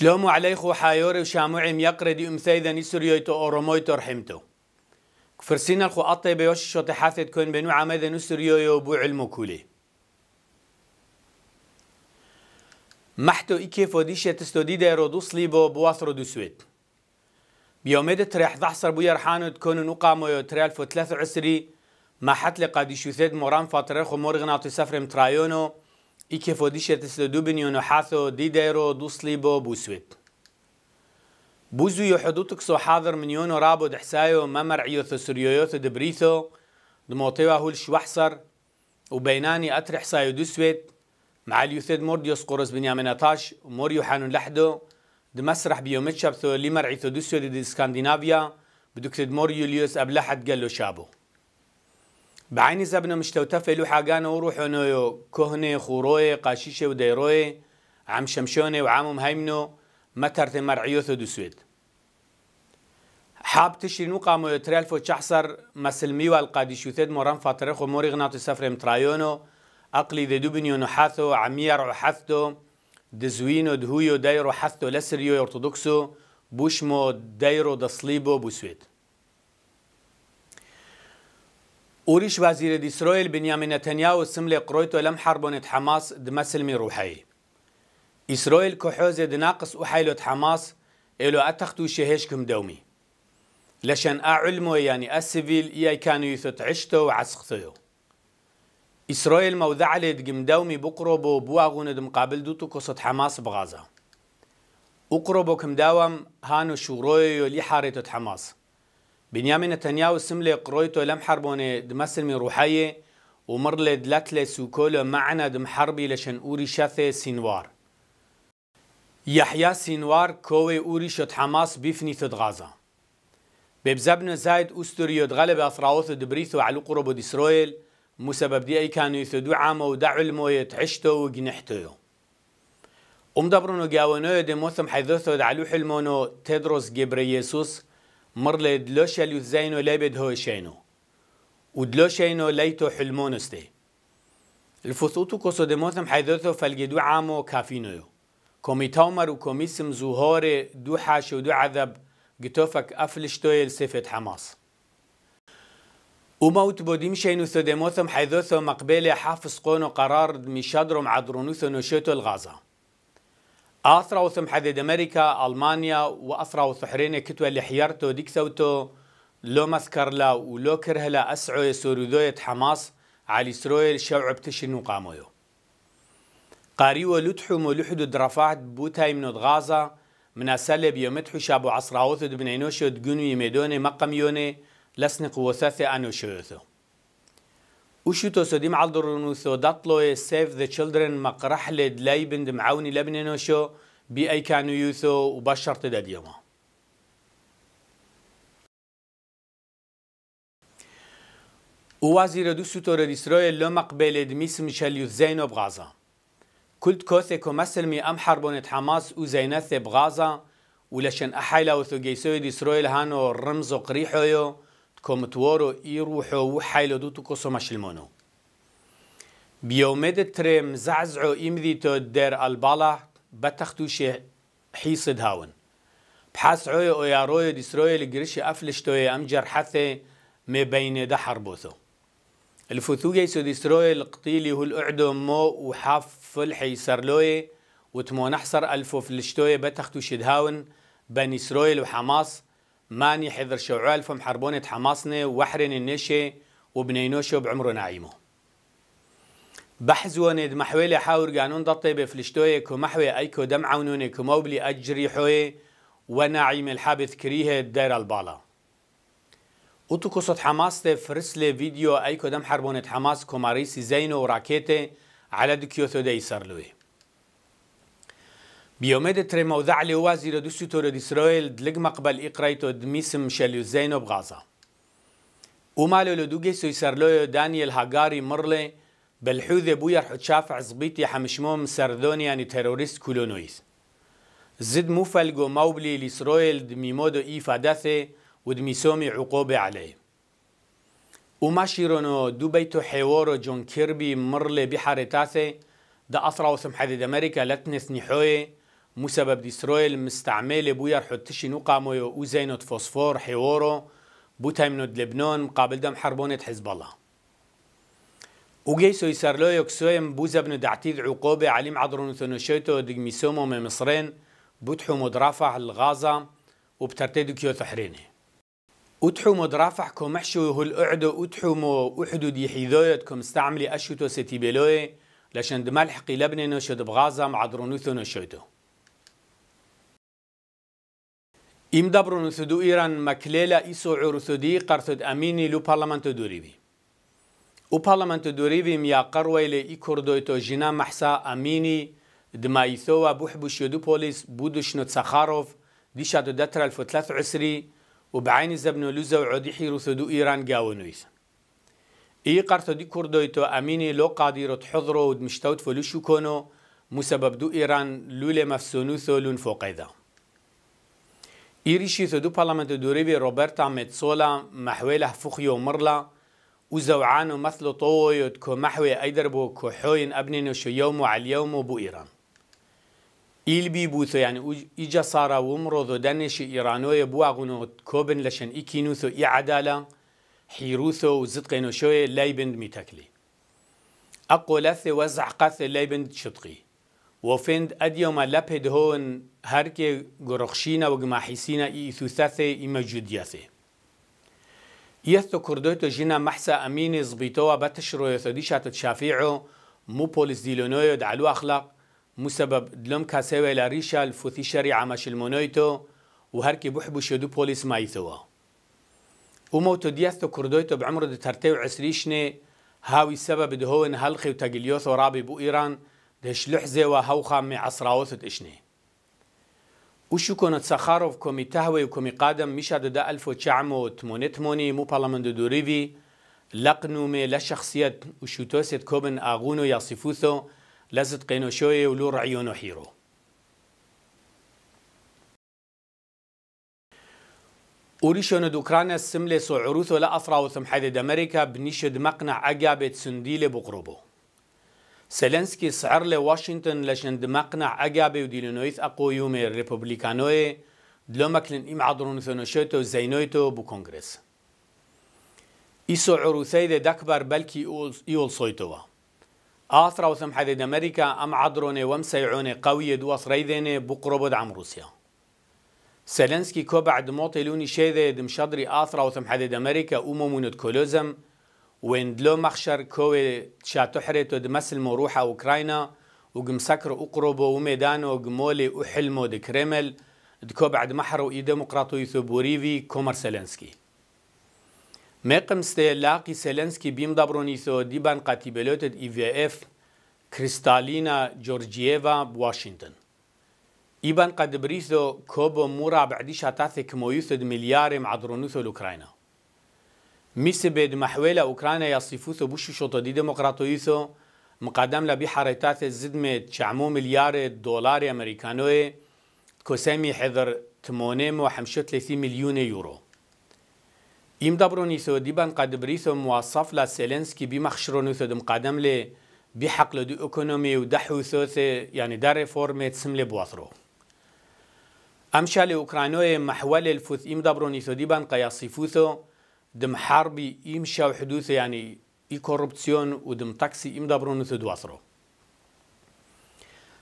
شلومو عليخو حايوري وشامعي يقردي أمثيذا نسريويتو أورومويتو رحمتو كفرسين الخو أطي بيوش شو تحاثت كون بنو عمدا نسريويو بو علمو كولي محتو إكي فوديشة تستودي ديرو دوصلي بو بواثرو دوسويت بيومد تريح ضحصر بو يرحانو تكون نقامو يو تريالفو ثلاث عسري ما حتلي قادي شوثيد موران فاطريخو مورغناتو سفر مترايونو شرط ќе водишете следубени на حاثو ديديرو دوصليبو بوسويت بوزو يحدوتك سو حاضر منيون رابو دحسايو ممرعيو ثسريويو دبريثو دموطيوا هول شوحصر وبيناني أترح سايو دوسويت مع اليوثيد مورديوس قرص بنيامين أتاش ومور يوحانون لحدو دمسرح بيومتشابثو لمرعيثو دوسويت دي, دي سكندنافيا بدكتد مور يوليوس أبلحد قالو شابو بعینی زبنا مشتوتا فیلو حاگان و روحونو کهنه خوروی قاشیشه و دیروی عم شمشونه و عامم هیمنو مترت مرعیوث دوسوید حاب تشرينو قامو يترالفو تشحصر مسلمي والقادشوثيد موران فاترخو موري غناطي سفر مترايونو أقلي ذي دوبنيو نحاثو عميار حثو دزوينو دهويو دايرو حثو لسريو يرتودوكسو بوشمو دايرو دصليبو بوسويت وريش وزير إسرائيل بنيامين نتنياهو سملي قرويتو لم حربونة حماس دمسلمي روحي إسرائيل كحوزة دناقص وحيلة حماس إلو أتختو شهيشكم دومي لشان أعلمو يعني السيفيل إياي كانوا يثت عشتو وعسختو إسرائيل موضع لدقم دومي بقربو بواغون دمقابل دوتو قصة حماس بغازة أقربو كم داوم هانو شورويو لحارة حماس بنيامين نتنياهو سملي قرويتو لم حربوني دمسل من روحية ومر دلتلي سوكولو معنا دم حربي لشن أوري شاثي سينوار يحيا سينوار كوي أوري شد حماس بفني ثد غازا ببزبن زايد أستوريو غلب أثراوث دبريثو علو قرب ديسرويل مسبب دي أي كانو يثدو عامو ودعو الموية تعشتو وجنحتو أم دبرونو جاونو دي موثم حيثوثو دعلو حلمونو تدروس جبري يسوس مر لي دلوشا لي زينو لابد هو شينو ودلوشينو ليتو حلمونستي الفوتوتو الفثوتو كوسودموتم حيدوتو فالجدو عامو كافينويو كومي تاومر وكوميسم زهور دو حاش ودو عذب جتوفك أفلشتويل سيفة حماس وموت بوديم شينو ثودموثم حيدوثو مقبلة حافظ قونو قرار مشادرم عدرونوثو نشيتو الغازة ئاسراوسم حەدێ دەمەریکا أمريكا ألمانيا ئەسراوە سحرێنێ کتوە اللي حیار تۆ دیکسەوتۆ لۆ مەسکەرلا و لۆ کرهلا ئەسعۆیە سۆرودۆیەت حەماس علیسرۆیە شەوع بتشن و قامۆیە قاریوە لوتحم و لوحد و درەفاعت بوو تایمنۆت غازە مناسە لە بیۆمەتحوشا بۆ عسراوەت دبنەینۆشە دگون و یمێدۆنێ مەقەمیۆنێ لەسنی قووەسەسێ ئانۆشێتەوە وشتو سوديم عالدرونو ثوداتلو سيف ذا تشيلدرن مقرح لد لايبند معاوني لبنانوشو بي اي كانو يوثو وبشرت دا ديما ووزير دو سوتور إسرائيل لو مقبل دميس ميشيل يوزينو بغازا كلت كوثي كمثل مي أم حربونة حماس وزينث بغازا ولشن أحيلا وثو جيسوي إسرائيل هانو رمزو قريحو يو كومتورو إيروحو وحايلو دوتو كوسو ماشلمونو بيومد ترم زعزعو إمديتو دير البالا بتختوشي حيصد هاون بحاس عوي او ياروي ديسروي لقرشي أفلشتوي أمجر حثي ما بين ده حربوثو الفوثوجي سو ديسروي القطيلي هو الأعدو مو وحاف الحيسرلوي وتمو نحصر ألفو فلشتوي بتختوشي هاون بني إسرائيل وحماس ماني حذر شعال فم حربونة حماصنة وحرن النشي وبنينوشو بعمر نايمو بحزوند محويلة حاور قانون دطيبة بفلشتوية كمحوي أيكو دمع ونوني كموبلي أجري حوي وناعم الحابث كريه دير البالا وتكسط حماس فرس لي فيديو أيكو دم حربونة حماس كماريسي زينو وراكيتي على دكيوثو دي سرلوي بيومد ترما و دعلی و وزیر دوستی تورد مقبل اقرایت دميسم شليو زينو بغازا ومالو لدوغي سويسرلو دانيال هاغاري مرلي بالحوذ بويا حتشافع زبيتي حمشموم سردوني يعني تيروريست كولونويز زد موفلقو موبلي لإسرائيل دميمودو إيفاداثي ودميسومي عقوبة عليه وماشيرونو شيرونو دوبيتو حيوارو جون كيربي مرلي بحارتاثي دا أثرا وسمحة دي أمريكا لتنس نحوي مسبب إسرائيل مستعمل بويا رحتشي نقامو وزينة فوسفور حوارو بوتايمنو لبنان مقابل دم حربونة حزب الله وجيسو يسرلو يكسويم بوزا بن دعتيد عقوبة عليم عدرون ثنوشيتو دقميسومو من مصرين بوتحو مدرافع الغازة وبترتدو كيو ثحريني أتحو مدرافع كومحشو محشو هو الأعدو أتحو مو وحدو دي حيذويت كو أشوتو ستيبيلوي لشان دمالحقي لبنانو شد بغازة مع ثنوشيتو ایم دبرون سدو ایران مکلیل ایسو عرسودی قرصد امینی لو پارلمانت دوریوی او پارلمانت دوریوی میا قرویل ای کردوی تو جنا محسا امینی دمایثو و بوحبوش يدو پولیس بودشنو تسخاروف ديشا دو دتر الفتلات عسري وبعين زبنو لوزا وعوديحي رثدو إيران قاونويس إي قرطو کردوی تو امینی لو قاديرو تحضرو ودمشتوت فلوشو کنو مسبب دو ایران لولي مفسونوثو لون فوقیدام. ایریشی تو هيريشي ثدو بارلمنت دوريبي روبرتا ميتسولا محويلة فخيو مرلا و زوعان و مثل طویت طوي كو محوي ايدربو كو حوين ابنينو شو و علیوم و بو ایران ايران إلبي بوثو يعني إجا صارا ومرضو ایرانوی بو بواغنو کوبن لشن ای عدالا إي و زدقی وزدقينو شوية می تکلی أقو لاثي وزعقاثي لايبند شدقی وفند اديوم لبد هون هر که گرخشینا و گماحیسینا ای ثوثاثه ای مجودیاثه يثو كردوتو جينا محسا أمين زبيتوا بتشرو يثوديشا تتشافيعو مو بوليس ديلونويو دعلو أخلاق مو سبب دلوم كاسيوي لاريشا الفوثي شريعة ماش المونويتو و وهركي بحبو شدو بوليس مايثوا وموتو ديثو كردويتو بعمرو دي ترتيو عسريشني هاوي سبب دهون هلخي وتاقليوثو رابي بو إيران ليش لحزة وهوخا مع عصراوثت إشنه وشو كانت سخاروف كومي تهوي وكومي قادم مشا دا ألف وتشعمو تموني مو برلمان دو دوريفي لقنومي مي لشخصية وشو توسيت كوبن آغونو يصفوثو لازت شوي ولو رعيونو حيرو وريشون دوكرانا السملي سو عروثو لأفراوثم أثرا وثم أمريكا بنيشد مقنع أقابت سنديلة بقربو سلنسكي سعر لواشنطن لشند مقنع أجابي ودي لنويث أقو يوم الريبوبليكانوي دلو مكلن إم عدرون ثنوشيتو زينويتو بو كونغرس إيسو عروثي ده دكبر بلكي إيول صويتوا آثرا وثم حديد أمريكا أم عدرون ومسيعون قوية دواس بو بقربد عم روسيا سلنسكي كو بعد موطلوني شيدي دمشادري آثرا وثم حديد أمريكا أمومونت كولوزم وين دلو مخشر كوي شاتحرت ودمسل مروحة أوكراينا وقم سكر أقربه وميدانه وقمولي دي كريمل دكو بعد محرو إي ديمقراطو يثوبوريفي كومر سيلنسكي مقم ستيلاقي سيلنسكي بيم دابرونيثو ديبان قاتيبلوت اي في اف كريستالينا جورجييفا بواشنطن إيبان قد بريثو كوبو مورا بعدي شاتاثي كمويثد مليار مع درونوثو میسی بید محویل اوکراین یا صیفوس و بوشی شد دی دموقراتوی مقدم لبی حرکتات زدمت چعمو مليار دولار امریکانوی كسامي حذر تمونيم وحمشة 30 مليون يورو يم دبروني سو ديبان قد بريسو مواصف لا سيلينسكي بمخشرونو سو دم قدم لي بحق لدو اكونومي ودحو سوث يعني دار ريفورمي تسملي بواثرو امشالي اوكرانوي محول الفوث يم دبروني سو قیاسی قياصيفوثو دم حربي يمشاو حدوث يعني اي كوربسيون ودم تاكسي ام دابرون تدواصرو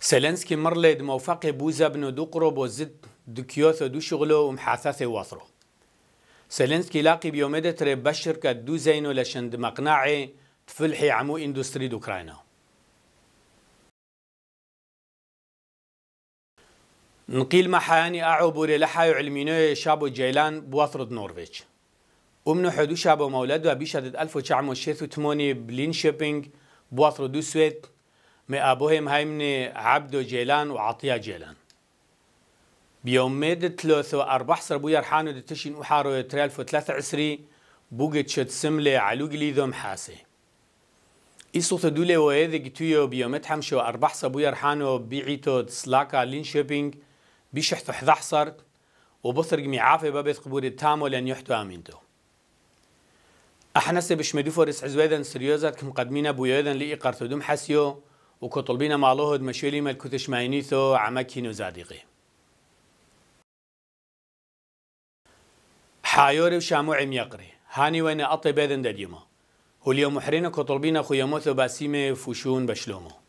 سيلنسكي مرلي دم وفاقي بوزا بنو دوقرب وزد دكيوث دو شغلو ومحاثاثي واثرو سيلنسكي لاقي بيوميدا تري كد دو زينو لشند مقناعي تفلحي عمو اندستري دوكراينا نقيل اعو بوري لحايو علمينوي شابو جيلان بواثرو دنورفيج ومنو حدو شعب مولد و بیشتر 1968 بلين شپینگ بواطر دو سويت مي أبوهم هيمن عبدو جيلان وعطية جيلان بيوم ميد ثلاثة وأربع سر بويا رحانو دتشين أحارو يترالف وثلاثة عسري بوجت شد سملة علوق ليذم حاسي إيسو تدولي ويذي قتويو بيوم تحمشو أربع سر بويا رحانو بيعيتو سلاكا لين شوبينج بيشحتو حذحصر وبصر جميعافي بابت قبوري التامو لن يحتو أمينتو احنسه بشمدو فورس حزويدا سريوزا كمقدمين ابو بويدا لي قرتدم حسيو وكطلبينا معلوه مشولي ملكوتش ماينيثو عمكينو زادقي حايور وشامو يقري هاني وين اطي بيدن دديما واليوم حرينا اخو يموثو باسيمه فوشون بشلومو